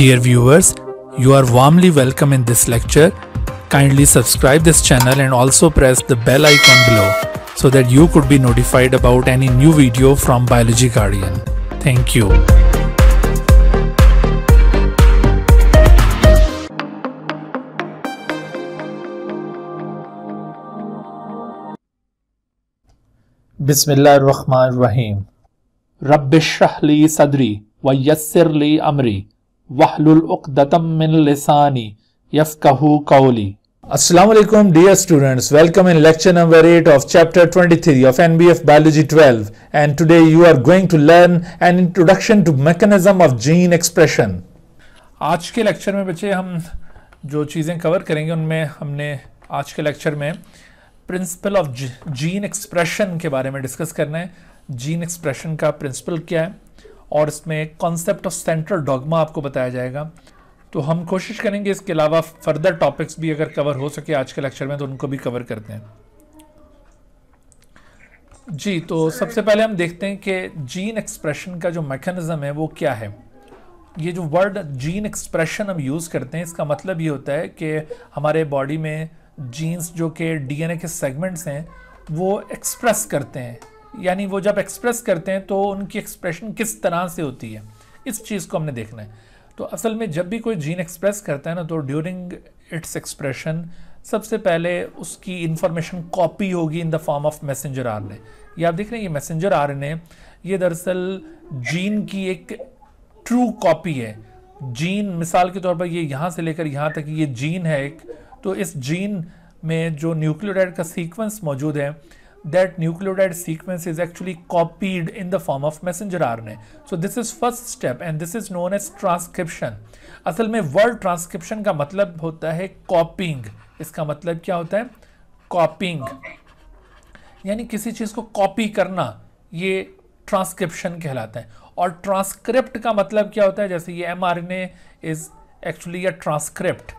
Dear viewers, you are warmly welcome in this lecture. Kindly subscribe this channel and also press the bell icon below so that you could be notified about any new video from Biology Guardian. Thank you. बिसमीम रबशहली सदरी व yes or ली Amri. आज के lecture में बच्चे हम जो चीजें कवर करेंगे उनमें हमने आज के लेक्चर में प्रिंसिपल ऑफ जीन एक्सप्रेशन के बारे में डिस्कस करना है जीन एक्सप्रेशन का प्रिंसिपल क्या है और इसमें कॉन्सेप्ट ऑफ सेंट्रल डॉगमा आपको बताया जाएगा तो हम कोशिश करेंगे इसके अलावा फर्दर टॉपिक्स भी अगर कवर हो सके आज के लेक्चर में तो उनको भी कवर करते हैं जी तो सबसे पहले हम देखते हैं कि जीन एक्सप्रेशन का जो मैकेनिज़्म है वो क्या है ये जो वर्ड जीन एक्सप्रेशन हम यूज़ करते हैं इसका मतलब ये होता है कि हमारे बॉडी में जीन्स जो कि डीएनए के सेगमेंट्स हैं वो एक्सप्रेस करते हैं यानी वो जब एक्सप्रेस करते हैं तो उनकी एक्सप्रेशन किस तरह से होती है इस चीज़ को हमने देखना है तो असल में जब भी कोई जीन एक्सप्रेस करता है ना तो ड्यूरिंग इट्स एक्सप्रेशन सबसे पहले उसकी इन्फॉर्मेशन कॉपी होगी in the form of messenger R ने ये आप देख रहे हैं ये मैसेंजर आर ने ये दरअसल जीन की एक ट्रू कॉपी है जीन मिसाल के तौर पर ये यहाँ से लेकर यहाँ तक ये जीन है एक तो इस जीन में जो न्यूक्लियोटाइड का सीक्वेंस मौजूद है that nucleotide sequence is actually copied in the form of messenger RNA. So this is first step and this is known as transcription. असल में वर्ड ट्रांसक्रिप्शन का मतलब होता है कॉपिंग इसका मतलब क्या होता है कॉपिंग यानी किसी चीज़ को कॉपी करना ये ट्रांसक्रिप्शन कहलाता है और ट्रांसक्रिप्ट का मतलब क्या होता है जैसे ये M R N A is actually या ट्रांसक्रिप्ट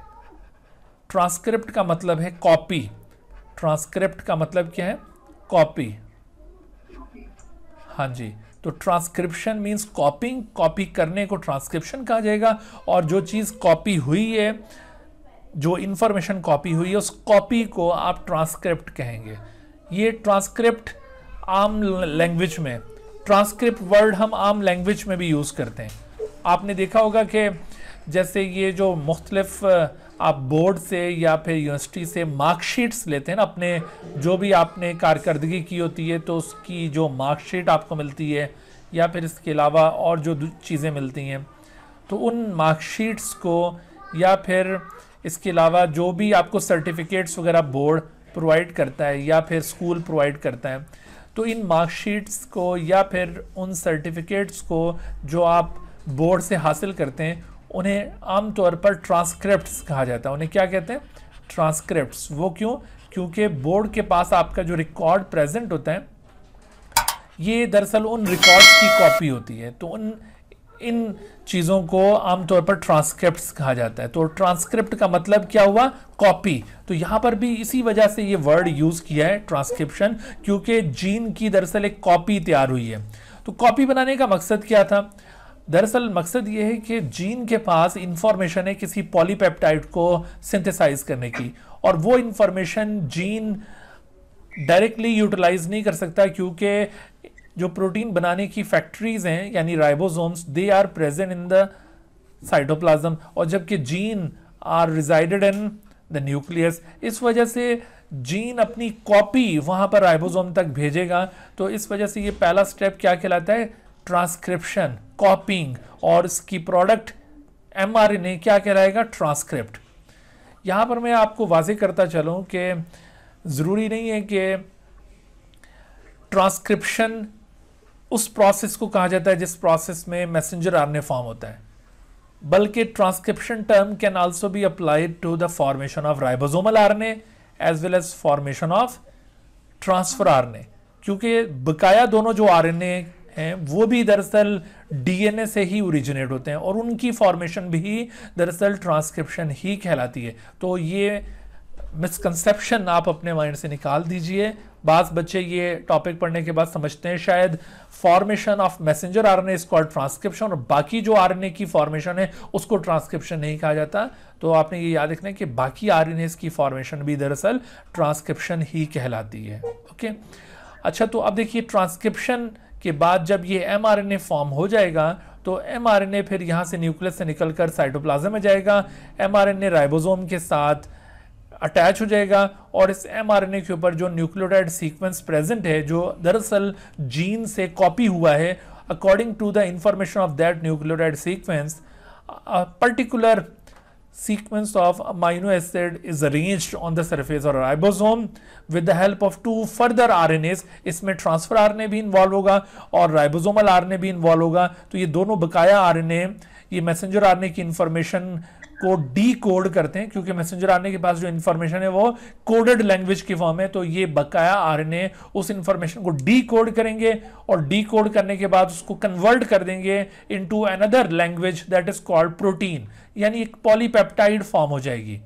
ट्रांसक्रिप्ट का मतलब है कॉपी ट्रांसक्रिप्ट का मतलब क्या है कॉपी हाँ जी तो ट्रांसक्रिप्शन मीन्स कॉपिंग कॉपी करने को ट्रांसक्रिप्शन कहा जाएगा और जो चीज़ कॉपी हुई है जो इन्फॉर्मेशन कॉपी हुई है उस कॉपी को आप ट्रांसक्रिप्ट कहेंगे ये ट्रांसक्रिप्ट आम लैंग्वेज में ट्रांसक्रिप्ट वर्ड हम आम लैंग्वेज में भी यूज़ करते हैं आपने देखा होगा कि जैसे ये जो मुख्तलफ़ आप बोर्ड से या फिर यूनिवर्सिटी से मार्कशीट्स लेते हैं ना अपने जो भी आपने कारकर्दगी की होती है तो उसकी जो मार्कशीट आपको मिलती है या फिर इसके अलावा और जो चीज़ें मिलती हैं तो उन मार्कशीट्स को या फिर इसके अलावा जो भी आपको सर्टिफिकेट्स वगैरह बोर्ड प्रोवाइड करता है या फिर स्कूल प्रोवाइड करता है तो इन मार्कशीट्स को या फिर उन सर्टिफिकेट्स को जो आप बोर्ड से हासिल करते हैं उन्हें आमतौर पर ट्रांसक्रिप्ट कहा जाता है उन्हें क्या कहते हैं ट्रांसक्रिप्ट वो क्यों क्योंकि बोर्ड के पास आपका जो रिकॉर्ड प्रेजेंट होता है ये दरअसल उन रिकॉर्ड्स की कॉपी होती है तो उन इन चीज़ों को आमतौर पर ट्रांसक्रिप्ट कहा जाता है तो ट्रांसक्रिप्ट का मतलब क्या हुआ कॉपी तो यहाँ पर भी इसी वजह से ये वर्ड यूज़ किया है ट्रांसक्रिप्शन क्योंकि जीन की दरअसल एक कॉपी तैयार हुई है तो कॉपी बनाने का मकसद क्या था दरअसल मकसद ये है कि जीन के पास इंफॉर्मेशन है किसी पॉलीपेप्टाइड को सिंथेसाइज करने की और वो इंफॉर्मेशन जीन डायरेक्टली यूटिलाइज नहीं कर सकता क्योंकि जो प्रोटीन बनाने की फैक्ट्रीज हैं यानी ribosomes they are present in the cytoplasm और जबकि gene are resided in the nucleus इस वजह से जीन अपनी कॉपी वहाँ पर राइबोसोम तक भेजेगा तो इस वजह से ये पहला स्टेप क्या कहलाता है ट्रांसक्रिप्शन कॉपिंग और इसकी product M R N A क्या कहलाएगा ट्रांसक्रिप्ट यहाँ पर मैं आपको वाजे करता चलूँ कि ज़रूरी नहीं है कि ट्रांसक्रिप्शन उस प्रोसेस को कहा जाता है जिस प्रोसेस में मैसेंजर ने फॉर्म होता है बल्कि transcription term can also be applied to the formation of ribosomal RNA as well as formation of transfer A क्योंकि बकाया दोनों जो आरएनए हैं वो भी दरअसल डीएनए से ही ओरिजिनेट होते हैं और उनकी फॉर्मेशन भी दरअसल ट्रांसक्रिप्शन ही कहलाती है तो ये मिसकंसेप्शन आप अपने माइंड से निकाल दीजिए बास बच्चे ये टॉपिक पढ़ने के बाद समझते हैं शायद formation of messenger N is called transcription और बाकी जो ए की फॉर्मेशन है उसको ट्रांसक्रिप्शन नहीं कहा जाता तो आपने ये याद रखना है कि बाकी आरएनए की फॉर्मेशन भी दरअसल ट्रांसक्रिप्शन ही कहलाती है ओके अच्छा तो अब देखिए ट्रांसक्रिप्शन के बाद जब ये ए फॉर्म हो जाएगा तो ए फिर यहाँ से न्यूक्लियस से निकलकर साइटोप्लाज्म में जाएगा ए राइबोसोम के साथ अटैच हो जाएगा और इस ए के ऊपर जो न्यूक्लियोटाइड सीक्वेंस प्रेजेंट है जो दरअसल जीन से कॉपी हुआ है according to the information of that nucleotide sequence particular sequence of amino acid is arranged on the surface of ribosome with the help of two further RNAs इसमें transfer RNA भी involve होगा और ribosomal RNA भी involve होगा तो ये दोनों बकाया RNA ये messenger RNA की information को डी कोड करते हैं क्योंकि मैसेंजर आरएनए के पास जो इन्फॉर्मेशन है वो कोडेड लैंग्वेज की फॉर्म है तो ये बकाया आरएनए उस इंफॉर्मेशन को डी कोड करेंगे और डी कोड करने के बाद उसको कन्वर्ट कर देंगे into another language that is called protein यानी एक पॉलीपेप्टाइड फॉर्म हो जाएगी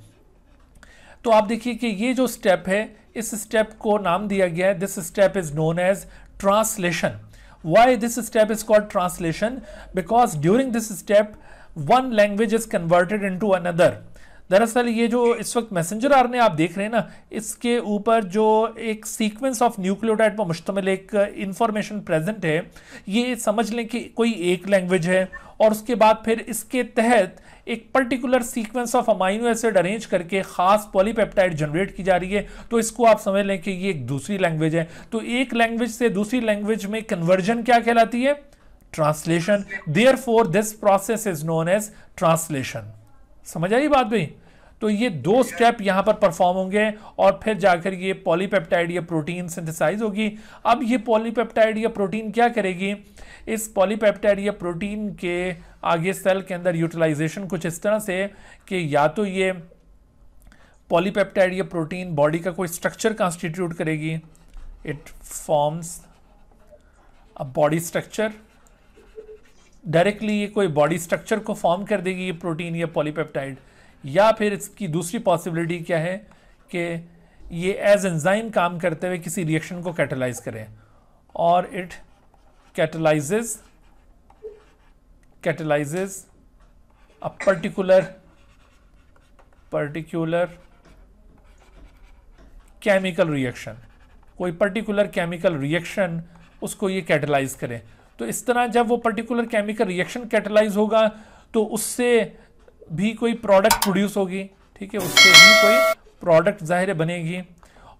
तो आप देखिए कि ये जो स्टेप है इस स्टेप को नाम दिया गया है this step is known as translation why this step is called translation because during this step one language is converted into another दरअसल ये जो इस वक्त मैसेंजर आर ने आप देख रहे हैं ना इसके ऊपर जो एक सीक्वेंस ऑफ न्यूक्लियोटाइड पर मुश्तमिल एक इंफॉर्मेशन प्रेजेंट है ये समझ लें कि कोई एक लैंग्वेज है और उसके बाद फिर इसके तहत एक particular sequence of amino acid arrange करके खास पॉलीपेप्टाइड जनरेट की जा रही है तो इसको आप समझ लें कि ये एक दूसरी लैंग्वेज है तो एक लैंग्वेज से दूसरी लैंग्वेज में कन्वर्जन क्या कहलाती है translation therefore this process is known as translation समझ आई बात भाई तो ये दो स्टेप यहां पर परफॉर्म होंगे और फिर जाकर ये पॉलीपेप्टाइड या प्रोटीन सिंथेसाइज होगी अब ये पॉलीपेप्टाइड या प्रोटीन क्या करेगी इस पॉलीपेप्टाइड या प्रोटीन के आगे सेल के अंदर यूटिलाइजेशन कुछ इस तरह से कि या तो ये पॉलीपेप्टाइड या प्रोटीन बॉडी का कोई स्ट्रक्चर कॉन्स्टिट्यूट करेगी it forms a body structure directly ये कोई बॉडी स्ट्रक्चर को फॉर्म कर देगी ये प्रोटीन या पॉलीपेप्टाइड या फिर इसकी दूसरी पॉसिबिलिटी क्या है कि ये एज एंजाइम काम करते हुए किसी रिएक्शन को कैटलाइज करें और it catalyses catalyses a particular particular chemical reaction कोई पर्टिकुलर केमिकल रिएक्शन उसको ये कैटलाइज करें तो इस तरह जब वो पर्टिकुलर केमिकल रिएक्शन कैटलाइज होगा तो उससे भी कोई प्रोडक्ट प्रोड्यूस होगी ठीक है उससे भी कोई प्रोडक्ट ज़ाहिर बनेगी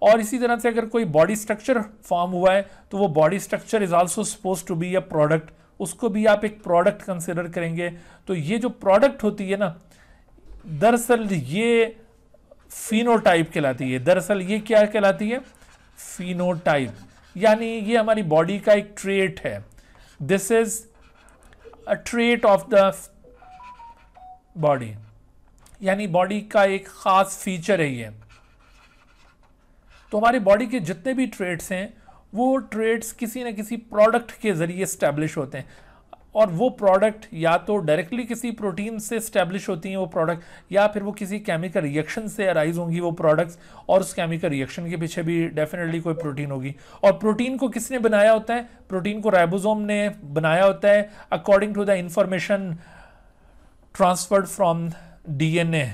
और इसी तरह से अगर कोई बॉडी स्ट्रक्चर फॉर्म हुआ है तो वो body structure is also suppose to be a product उसको भी आप एक प्रोडक्ट कंसिडर करेंगे तो ये जो प्रोडक्ट होती है ना दरअसल ये फिनोटाइप कहलाती है दरअसल ये क्या कहलाती है फिनोटाइप यानी ये हमारी बॉडी का एक ट्रेट है this is a trait of the body यानी बॉडी का एक ख़ास फीचर है ये तो हमारी बॉडी के जितने भी ट्रेड्स हैं वो ट्रेड्स किसी न किसी प्रोडक्ट के ज़रिए स्टैब्लिश होते हैं और वो प्रोडक्ट या तो डायरेक्टली किसी प्रोटीन से स्टैब्लिश होती हैं वो प्रोडक्ट या फिर वो किसी केमिकल रिएक्शन से अराइज होंगी वो प्रोडक्ट्स और उस केमिकल रिएक्शन के पीछे भी डेफिनेटली कोई प्रोटीन होगी और प्रोटीन को किसने बनाया होता है प्रोटीन को राइबोसोम ने बनाया होता है according to the information transferred from DNA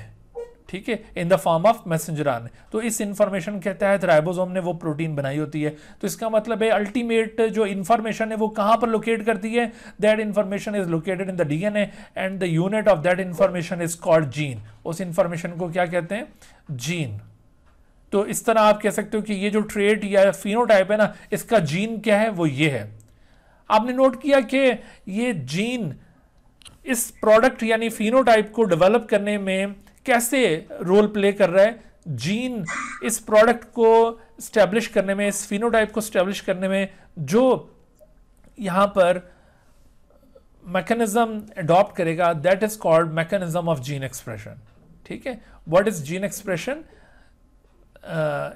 ठीक है in the form of messenger आने तो इस इंफॉर्मेशन के तहत राइबोसोम ने वो प्रोटीन बनाई होती है तो इसका मतलब है अल्टीमेट जो इंफॉर्मेशन है वो कहां पर लोकेट करती है that information is located in the DNA and the unit of that information is called gene उस इंफॉर्मेशन को क्या कहते हैं जीन तो इस तरह आप कह सकते हो कि ये जो ट्रेट या फिनोटाइप है ना इसका जीन क्या है वो ये है आपने नोट किया कि ये जीन इस प्रोडक्ट यानी फिनोटाइप को डेवलप करने में कैसे रोल प्ले कर रहा है जीन इस प्रोडक्ट को स्टैब्लिश करने में इस फिनोटाइप को स्टैब्लिश करने में जो यहाँ पर मैकेनिज्म अडॉप्ट करेगा that is called mechanism of gene expression ठीक है व्हाट इज जीन एक्सप्रेशन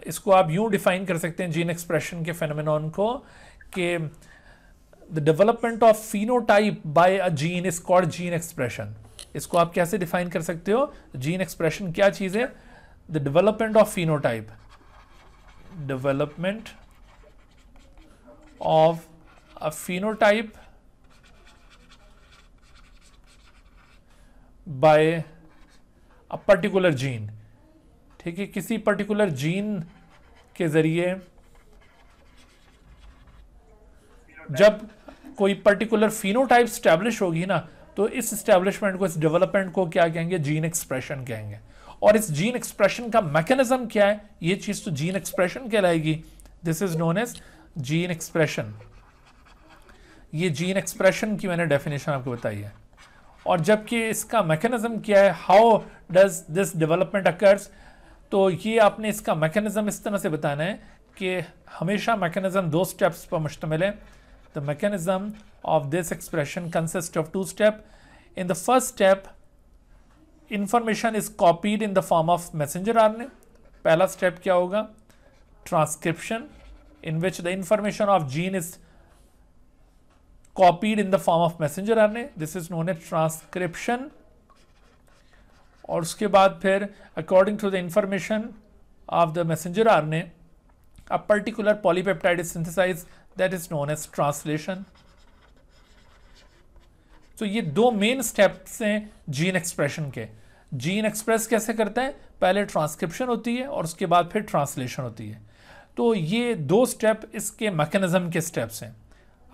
इसको आप यूं डिफाइन कर सकते हैं जीन एक्सप्रेशन के फेनोमेनॉन को कि development of of phenotype by a gene is called gene expression इसको आप कैसे डिफाइन कर सकते हो जीन एक्सप्रेशन क्या चीज है the development of phenotype development of a type by a particular gene ठीक है किसी पर्टिकुलर जीन के जरिए जब कोई पर्टिकुलर फिनोटाइप स्टैब्लिश होगी ना तो इस स्टैब्लिशमेंट को इस डेवलपमेंट को क्या कहेंगे जीन एक्सप्रेशन कहेंगे और इस जीन एक्सप्रेशन का मैकेनिज्म क्या है ये चीज़ तो जीन एक्सप्रेशन कहलाएगी this is known as gene expression ये जीन एक्सप्रेशन की मैंने डेफिनेशन आपको बताई है और जबकि इसका मैकेनिज्म क्या है how does this development occurs तो ये आपने इसका मैकेनिज्म इस तरह से बताना है कि हमेशा मैकेनिज्म दो स्टेप्स पर मुश्तमिल है The mechanism of this expression consists of two steps. In the first step, information is copied in the form of messenger RNA. पहला step क्या होगा? Transcription, in which the information of gene is copied in the form of messenger RNA. This is known as transcription. और उसके बाद according to the information of the messenger RNA, a particular polypeptide is synthesized that is known as translation तो ये दो main steps हैं gene expression के gene express कैसे करते हैं पहले ट्रांसक्रिप्शन होती है और उसके बाद फिर ट्रांसलेशन होती है तो ये दो स्टेप इसके मैकेनिज्म के स्टेप्स हैं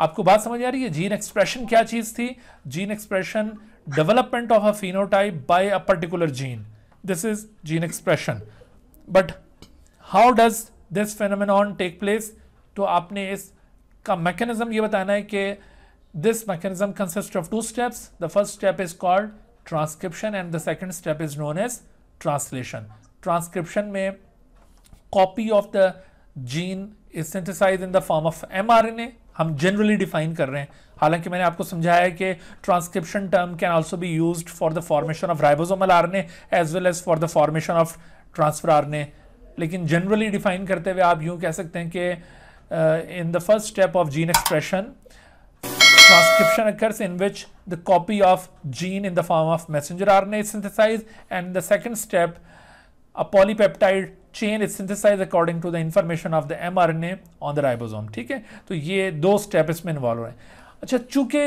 आपको बात समझ आ रही है जीन एक्सप्रेशन क्या चीज़ थी gene expression development of a phenotype by a particular gene this is gene expression but how does this phenomenon take place तो आपने इस का मैकेनिज्म ये बताना है कि this mechanism consist of two steps the first step is called transcription and the second step is known as translation transcription में copy of the gene is synthesize in the form of M R A हम generally define कर रहे हैं हालांकि मैंने आपको समझाया है कि transcription term can also be use for the formation of ribosomal R N as well as for the formation of transfer R लेकिन जनरली डिफाइन करते हुए आप यूं कह सकते हैं कि uh, in the first step of gene expression, transcription occurs in which the copy of gene in the form of messenger RNA is synthesized and the second step a polypeptide chain is synthesized according to the information of the mRNA on the ribosome ठीक है तो ये दो step इसमें involve हो रहे हैं अच्छा चूंकि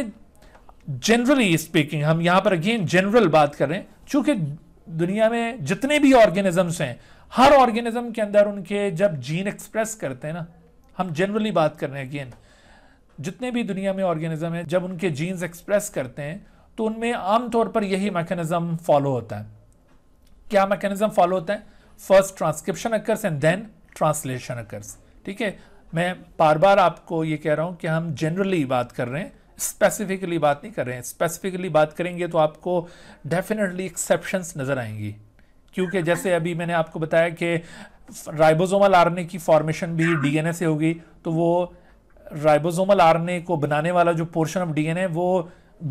जनरली स्पीकिंग हम यहाँ पर अगेन जनरल बात करें चूंकि दुनिया में जितने भी ऑर्गेनिजम्स हैं हर ऑर्गेनिज्म के अंदर उनके जब जीन एक्सप्रेस करते हैं ना हम जनरली बात कर रहे हैं अगेन जितने भी दुनिया में ऑर्गेनिज्म है जब उनके जीन्स एक्सप्रेस करते हैं तो उनमें आमतौर पर यही मैकेनिज्म फॉलो होता है क्या मैकेनिज्म फॉलो होता है first transcription occurs and then translation occurs ठीक है मैं बार बार आपको ये कह रहा हूँ कि हम जनरली बात कर रहे हैं स्पेसिफिकली बात नहीं कर रहे हैं स्पेसिफिकली बात करेंगे तो आपको डेफिनेटली एक्सेप्शंस नज़र आएंगी क्योंकि जैसे अभी मैंने आपको बताया कि राइबोसोमल आरएनए की फॉर्मेशन भी डीएनए से होगी तो वो राइबोसोमल आरएनए को बनाने वाला जो पोर्शन ऑफ डीएनए वो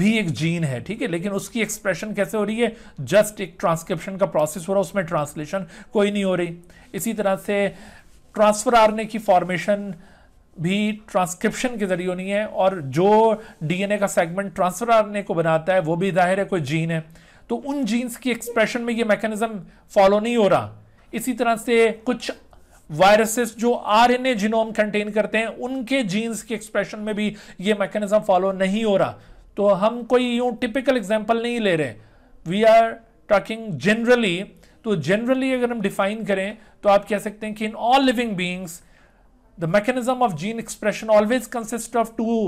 भी एक जीन है ठीक है लेकिन उसकी एक्सप्रेशन कैसे हो रही है जस्ट एक ट्रांसक्रिप्शन का प्रोसेस हो रहा है उसमें ट्रांसलेशन कोई नहीं हो रही इसी तरह से ट्रांसफर आरएनए की फॉर्मेशन भी ट्रांसक्रिप्शन के जरिए होनी है और जो डीएनए का सेगमेंट ट्रांसफर आरएनए को बनाता है वो भी जाहिर है कोई जीन है तो उन जीन्स की एक्सप्रेशन में ये मैकेनिज्म फॉलो नहीं हो रहा इसी तरह से कुछ वायरसेस जो आरएनए जीनोम कंटेन करते हैं उनके जीन्स के एक्सप्रेशन में भी ये मैकेनिज्म फॉलो नहीं हो रहा तो हम कोई यूं टिपिकल एग्जांपल नहीं ले रहे वी आर टॉकिंग जनरली तो जनरली अगर हम डिफाइन करें तो आप कह सकते हैं कि in all living beings the mechanism of gene expression always consist of two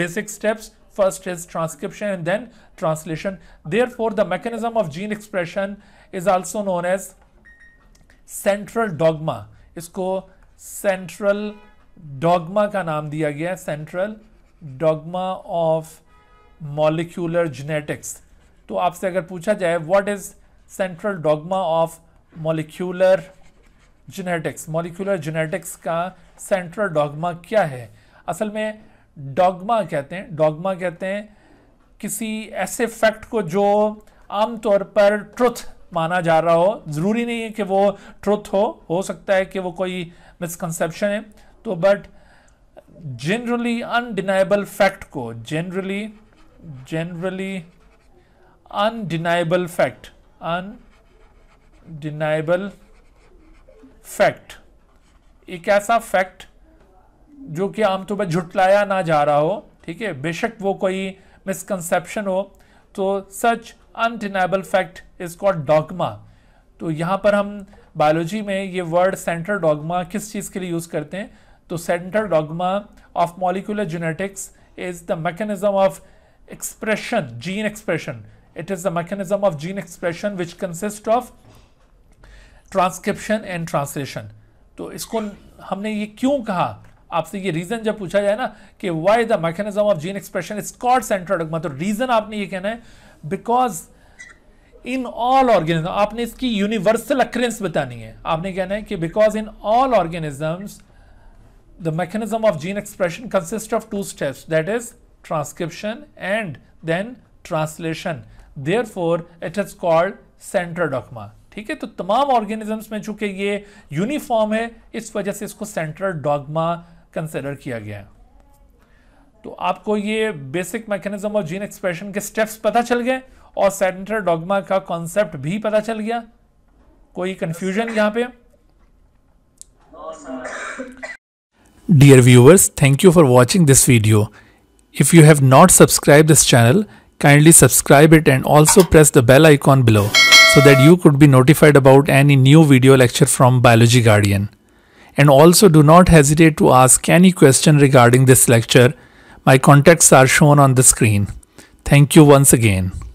basic steps first is transcription and then translation therefore the mechanism of gene expression is also known as central dogma इसको central dogma का नाम दिया गया है central dogma of molecular genetics तो आपसे अगर पूछा जाए what is central dogma of molecular genetics molecular genetics का सेंट्रल डॉगमा क्या है असल में डॉगमा कहते हैं डॉगमा कहते हैं किसी ऐसे फैक्ट को जो आमतौर पर ट्रुथ माना जा रहा हो ज़रूरी नहीं है कि वो ट्रुथ हो हो सकता है कि वो कोई मिसकनसेप्शन है तो बट जनरली अनडिनाइबल फैक्ट को generally generally undeniable fact undeniable fact एक ऐसा फैक्ट जो कि आमतौर तो पर झुटलाया ना जा रहा हो ठीक है बेशक वो कोई मिसकंसेप्शन हो तो such undeniable fact is called dogma तो यहाँ पर हम बायोलॉजी में ये वर्ड सेंट्रल डॉगमा किस चीज़ के लिए यूज़ करते हैं तो central dogma of molecular genetics is the mechanism of expression gene expression it is the mechanism of gene expression which consist of transcription and translation तो इसको हमने ये क्यों कहा आपसे ये रीजन जब पूछा जाए ना कि why the mechanism of gene expression is called dogma तो रीजन आपने ये कहना है बिकॉज इन ऑल ऑर्गेनिज्म आपने इसकी यूनिवर्सल अक्रेंस बतानी है आपने कहना है कि because in all organisms the mechanism of gene expression consist of two steps that is transcription and then translation therefore it is called central dogma ठीक है तो तमाम ऑर्गेनिजम्स में चूंकि ये यूनिफॉर्म है इस वजह से इसको सेंट्रल डॉगमा कंसिडर किया गया है तो आपको ये बेसिक मैकेनिज्म और जीन एक्सप्रेशन के स्टेप्स पता चल गए और सेंटर डॉगमा का कॉन्सेप्ट भी पता चल गया कोई कंफ्यूजन यहां पे dear viewers thank you for watching this video if you have not subscribe this channel kindly subscribe it and also press the bell icon below so that you could be notified about any new video lecture from Biology Guardian and also do not hesitate to ask any question regarding this lecture My contacts are shown on the screen. Thank you once again.